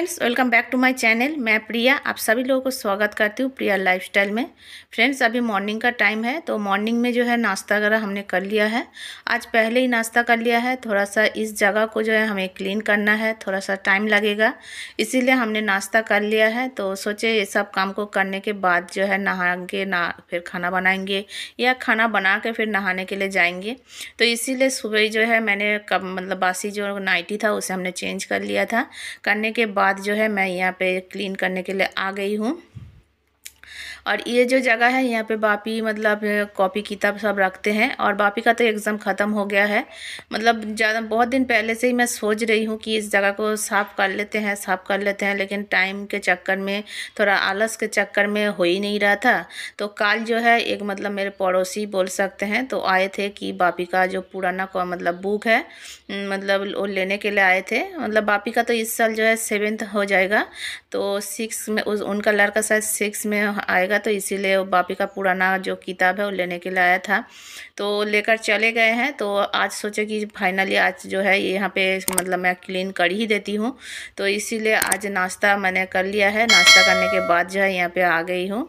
friends welcome back to my channel मैं प्रिया आप सभी लोगों को स्वागत करती हूँ प्रिया लाइफस्टाइल में फ्रेंड्स अभी मॉर्निंग का टाइम है तो मॉर्निंग में जो है नाश्ता वगैरह हमने कर लिया है आज पहले ही नाश्ता कर लिया है थोड़ा सा इस जगह को जो है हमें क्लीन करना है थोड़ा सा टाइम लगेगा इसीलिए हमने नाश्ता कर लिया है तो सोचे ये सब काम को करने के बाद जो है नहाएंगे ना फिर खाना बनाएंगे या खाना बना के फिर नहाने के लिए जाएंगे तो इसीलिए सुबह जो है मैंने कब मतलब बासी जो नाइटी था उसे हमने चेंज कर लिया था करने के बाद जो है मैं यहाँ पे क्लीन करने के लिए आ गई हूँ और ये जो जगह है यहाँ पे बापी मतलब कॉपी किताब सब रखते हैं और बापी का तो एग्ज़ाम ख़त्म हो गया है मतलब ज़्यादा बहुत दिन पहले से ही मैं सोच रही हूँ कि इस जगह को साफ़ कर लेते हैं साफ़ कर लेते हैं लेकिन टाइम के चक्कर में थोड़ा आलस के चक्कर में हो ही नहीं रहा था तो कल जो है एक मतलब मेरे पड़ोसी बोल सकते हैं तो आए थे कि बापी का जो पुराना मतलब बुक है मतलब वो लेने के लिए आए थे मतलब बापी का तो इस साल जो है सेवेंथ हो जाएगा तो सिक्स में उस उनका लड़का शायद सिक्स में आएगा जाएगा तो इसीलिए वो बापी का पुराना जो किताब है वो लेने के लिए आया था तो लेकर चले गए हैं तो आज सोचे कि फाइनली आज जो है यहाँ पे मतलब मैं क्लीन कर ही देती हूँ तो इसीलिए आज नाश्ता मैंने कर लिया है नाश्ता करने के बाद जो है यहाँ पर आ गई हूँ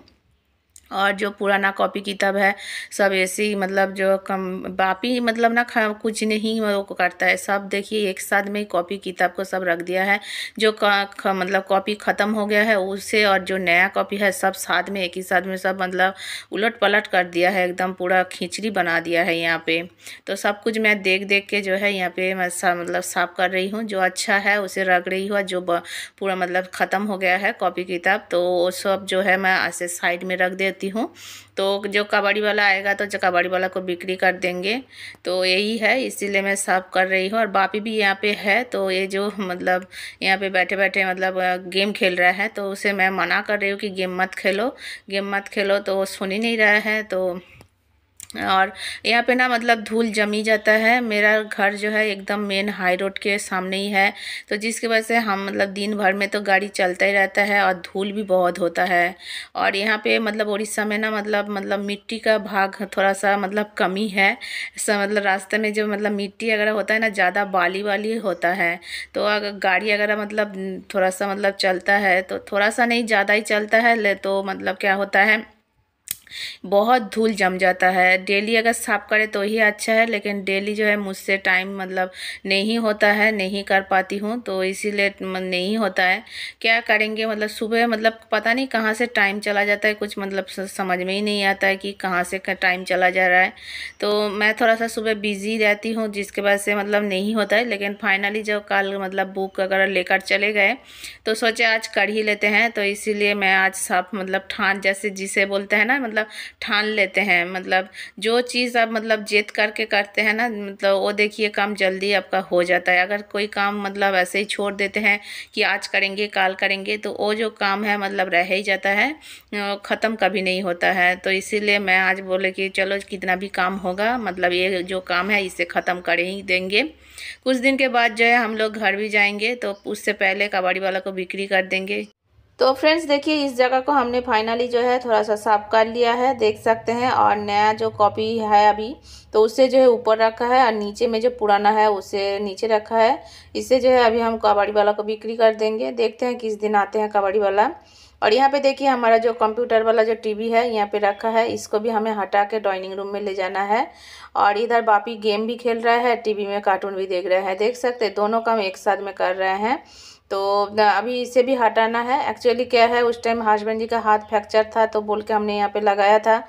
और जो पुराना कॉपी किताब है सब ऐसे ही मतलब जो कम बापी मतलब ना कुछ नहीं वो करता है सब देखिए एक साथ में कॉपी किताब को सब रख दिया है जो का, का, मतलब कॉपी ख़त्म हो गया है उसे और जो नया कॉपी है सब साथ में एक ही साथ में सब मतलब उलट पलट कर दिया है एकदम पूरा खिचड़ी बना दिया है यहाँ पे तो सब कुछ मैं देख देख के जो है यहाँ पे मैं सा, मतलब साफ कर रही हूँ जो अच्छा है उसे रख रही हूँ जो पूरा मतलब ख़त्म हो गया है कॉपी किताब तो वो सब जो है मैं ऐसे साइड में रख देती लेती हूँ तो जो कबाड़ी वाला आएगा तो कबाड़ी वाला को बिक्री कर देंगे तो यही है इसीलिए मैं साफ कर रही हूँ और बापी भी यहाँ पे है तो ये जो मतलब यहाँ पे बैठे बैठे मतलब गेम खेल रहा है तो उसे मैं मना कर रही हूँ कि गेम मत खेलो गेम मत खेलो तो वो सुन ही नहीं रहा है तो और यहाँ पे ना मतलब धूल जमी जाता है मेरा घर जो है एकदम मेन हाई रोड के सामने ही है तो जिसकी वजह से हम मतलब दिन भर में तो गाड़ी चलता ही रहता है और धूल भी बहुत होता है और यहाँ पे मतलब उड़ीसा में ना मतलब मतलब मिट्टी का भाग थोड़ा सा मतलब कमी है मतलब रास्ते में जो मतलब मिट्टी अगर होता है ना ज़्यादा बाली वाली होता है तो अगर गाड़ी अगर मतलब थोड़ा सा मतलब चलता है तो थोड़ा सा नहीं ज़्यादा ही चलता है ले तो मतलब क्या होता है बहुत धूल जम जाता है डेली अगर साफ़ करें तो ही अच्छा है लेकिन डेली जो है मुझसे टाइम मतलब नहीं होता है नहीं कर पाती हूँ तो इसीलिए नहीं होता है क्या करेंगे मतलब सुबह मतलब पता नहीं कहाँ से टाइम चला जाता है कुछ मतलब समझ में ही नहीं आता है कि कहाँ से टाइम चला जा रहा है तो मैं थोड़ा सा सुबह बिज़ी रहती हूँ जिसके वजह से मतलब नहीं होता है लेकिन फाइनली जब कल मतलब बुक अगर लेकर चले गए तो सोचे आज कर ही लेते हैं तो इसीलिए मैं आज साफ मतलब ठान जैसे जिसे बोलते हैं ना मतलब मतलब ठान लेते हैं मतलब जो चीज़ आप मतलब जेत करके करते हैं ना मतलब वो देखिए काम जल्दी आपका हो जाता है अगर कोई काम मतलब ऐसे ही छोड़ देते हैं कि आज करेंगे कल करेंगे तो वो जो काम है मतलब रह ही जाता है ख़त्म कभी नहीं होता है तो इसीलिए मैं आज बोले कि चलो कितना भी काम होगा मतलब ये जो काम है इसे ख़त्म कर ही देंगे कुछ दिन के बाद जो है हम लोग घर भी जाएंगे तो उससे पहले कबाड़ी वाला को बिक्री कर देंगे तो फ्रेंड्स देखिए इस जगह को हमने फाइनली जो है थोड़ा सा साफ कर लिया है देख सकते हैं और नया जो कॉपी है अभी तो उसे जो है ऊपर रखा है और नीचे में जो पुराना है उसे नीचे रखा है इसे जो है अभी हम कबाड़ी वाला को बिक्री कर देंगे देखते हैं किस दिन आते हैं कबाड़ी वाला और यहाँ पे देखिए हमारा जो कंप्यूटर वाला जो टीवी है यहाँ पे रखा है इसको भी हमें हटा के ड्राइनिंग रूम में ले जाना है और इधर बापी गेम भी खेल रहा है टीवी में कार्टून भी देख रहे हैं देख सकते दोनों काम एक साथ में कर रहे हैं तो अभी इसे भी हटाना है एक्चुअली क्या है उस टाइम हस्बैंड जी का हाथ फ्रैक्चर था तो बोल के हमने यहाँ पे लगाया था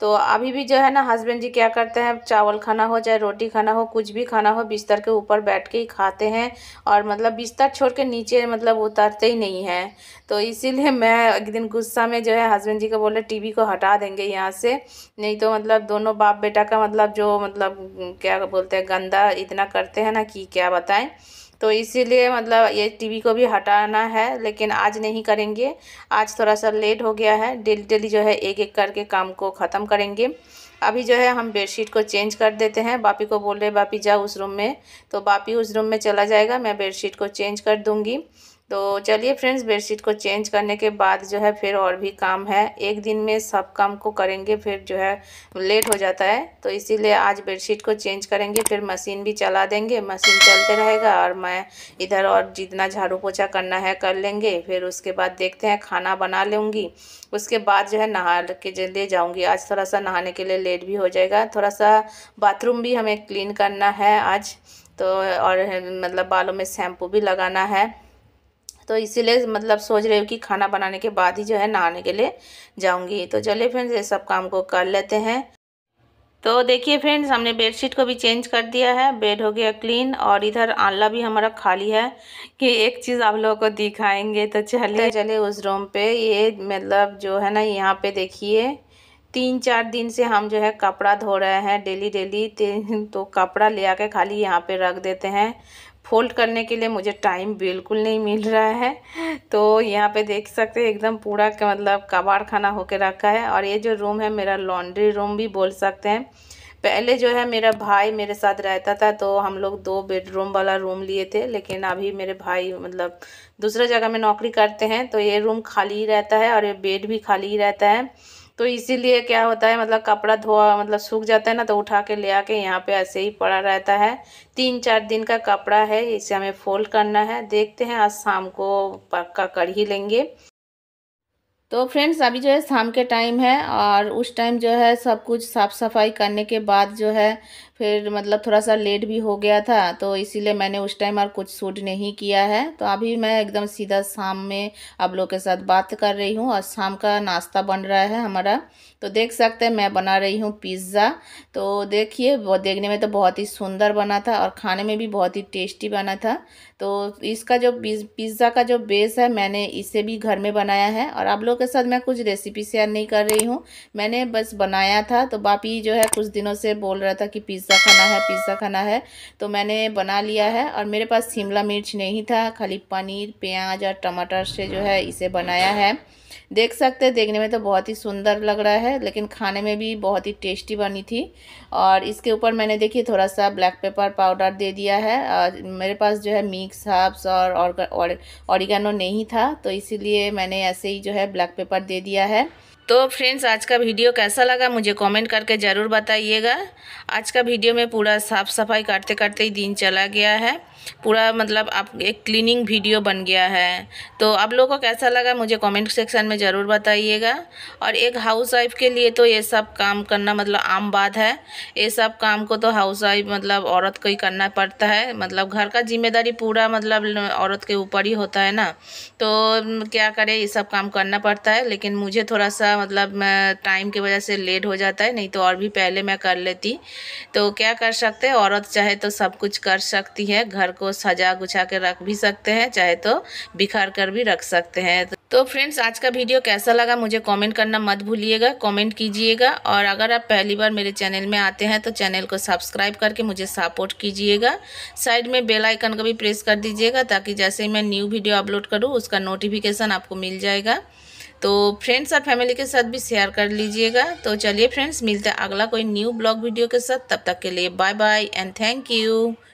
तो अभी भी जो है ना हस्बैंड जी क्या करते हैं चावल खाना हो चाहे रोटी खाना हो कुछ भी खाना हो बिस्तर के ऊपर बैठ के ही खाते हैं और मतलब बिस्तर छोड़ के नीचे मतलब उतरते ही नहीं हैं तो इसीलिए मैं एक दिन गुस्सा में जो है हस्बैंड जी को बोले टीवी को हटा देंगे यहाँ से नहीं तो मतलब दोनों बाप बेटा का मतलब जो मतलब क्या बोलते हैं गंदा इतना करते हैं ना कि क्या बताएँ तो इसीलिए मतलब ये टीवी को भी हटाना है लेकिन आज नहीं करेंगे आज थोड़ा सा लेट हो गया है डेली डेली जो है एक एक करके काम को ख़त्म करेंगे अभी जो है हम बेडशीट को चेंज कर देते हैं बापी को बोल रहे बापी जाओ उस रूम में तो बापी उस रूम में चला जाएगा मैं बेडशीट को चेंज कर दूँगी तो चलिए फ्रेंड्स बेडशीट को चेंज करने के बाद जो है फिर और भी काम है एक दिन में सब काम को करेंगे फिर जो है लेट हो जाता है तो इसीलिए आज बेडशीट को चेंज करेंगे फिर मशीन भी चला देंगे मशीन चलते रहेगा और मैं इधर और जितना झाड़ू पोछा करना है कर लेंगे फिर उसके बाद देखते हैं खाना बना लूँगी उसके बाद जो है नहा के ले जाऊँगी आज थोड़ा सा नहाने के लिए लेट भी हो जाएगा थोड़ा सा बाथरूम भी हमें क्लीन करना है आज तो और मतलब बालों में शैम्पू भी लगाना है तो इसीलिए मतलब सोच रही हूँ कि खाना बनाने के बाद ही जो है नहाने के लिए जाऊँगी तो चलिए फ्रेंड्स ये सब काम को कर लेते हैं तो देखिए फ्रेंड्स हमने बेडशीट को भी चेंज कर दिया है बेड हो गया क्लीन और इधर आंला भी हमारा खाली है कि एक चीज़ आप लोगों को दिखाएंगे तो चले तो चले उस रूम पे ये मतलब जो है ना यहाँ पे देखिए तीन चार दिन से हम जो है कपड़ा धो रहे हैं डेली डेली तो कपड़ा ले आके खाली यहाँ पे रख देते हैं फोल्ड करने के लिए मुझे टाइम बिल्कुल नहीं मिल रहा है तो यहाँ पे देख सकते हैं एकदम पूरा मतलब कबाड़ खाना होके रखा है और ये जो रूम है मेरा लॉन्ड्री रूम भी बोल सकते हैं पहले जो है मेरा भाई मेरे साथ रहता था तो हम लोग दो बेडरूम वाला रूम लिए थे लेकिन अभी मेरे भाई मतलब दूसरे जगह में नौकरी करते हैं तो ये रूम खाली ही रहता है और ये बेड भी खाली ही रहता है तो इसीलिए क्या होता है मतलब कपड़ा धोआ मतलब सूख जाता है ना तो उठा के ले आके यहाँ पे ऐसे ही पड़ा रहता है तीन चार दिन का कपड़ा है इसे हमें फोल्ड करना है देखते हैं आज शाम को पक्का कर ही लेंगे तो फ्रेंड्स अभी जो है शाम के टाइम है और उस टाइम जो है सब कुछ साफ़ सफाई करने के बाद जो है फिर मतलब थोड़ा सा लेट भी हो गया था तो इसीलिए मैंने उस टाइम और कुछ सूट नहीं किया है तो अभी मैं एकदम सीधा शाम में आप लोग के साथ बात कर रही हूँ और शाम का नाश्ता बन रहा है हमारा तो देख सकते हैं मैं बना रही हूँ पिज़्ज़ा तो देखिए देखने में तो बहुत ही सुंदर बना था और खाने में भी बहुत ही टेस्टी बना था तो इसका जो पिज़्ज़ा का जो बेस है मैंने इसे भी घर में बनाया है और आप लोग के साथ मैं कुछ रेसिपी शेयर नहीं कर रही हूँ मैंने बस बनाया था तो बापी जो है कुछ दिनों से बोल रहा था कि पिज़्ज़ा पिज़्ज़ा खाना है पिज़्ज़ा खाना है तो मैंने बना लिया है और मेरे पास शिमला मिर्च नहीं था खाली पनीर प्याज और टमाटर से जो है इसे बनाया है देख सकते हैं देखने में तो बहुत ही सुंदर लग रहा है लेकिन खाने में भी बहुत ही टेस्टी बनी थी और इसके ऊपर मैंने देखिए थोड़ा सा ब्लैक पेपर पाउडर दे दिया है और मेरे पास जो है मिक्स हर्ब्स और ऑरिगेनो और, और, नहीं था तो इसीलिए मैंने ऐसे ही जो है ब्लैक पेपर दे दिया है तो फ्रेंड्स आज का वीडियो कैसा लगा मुझे कमेंट करके ज़रूर बताइएगा आज का वीडियो में पूरा साफ़ सफाई करते करते ही दिन चला गया है पूरा मतलब आप एक क्लीनिंग वीडियो बन गया है तो आप लोगों को कैसा लगा मुझे कमेंट सेक्शन में ज़रूर बताइएगा और एक हाउस वाइफ के लिए तो ये सब काम करना मतलब आम बात है ये सब काम को तो हाउस वाइफ मतलब औरत को ही करना पड़ता है मतलब घर का जिम्मेदारी पूरा मतलब औरत के ऊपर ही होता है ना तो क्या करें ये सब काम करना पड़ता है लेकिन मुझे थोड़ा सा मतलब टाइम की वजह से लेट हो जाता है नहीं तो और भी पहले मैं कर लेती तो क्या कर सकते औरत चाहे तो सब कुछ कर सकती है घर को सजा गुछा कर रख भी सकते हैं चाहे तो बिखार कर भी रख सकते हैं तो फ्रेंड्स आज का वीडियो कैसा लगा मुझे कमेंट करना मत भूलिएगा कमेंट कीजिएगा और अगर आप पहली बार मेरे चैनल में आते हैं तो चैनल को सब्सक्राइब करके मुझे सपोर्ट कीजिएगा साइड में बेल आइकन का भी प्रेस कर दीजिएगा ताकि जैसे ही मैं न्यू वीडियो अपलोड करूँ उसका नोटिफिकेशन आपको मिल जाएगा तो फ्रेंड्स और फैमिली के साथ भी शेयर कर लीजिएगा तो चलिए फ्रेंड्स मिलते हैं अगला कोई न्यू ब्लॉग वीडियो के साथ तब तक के लिए bye bye and thank you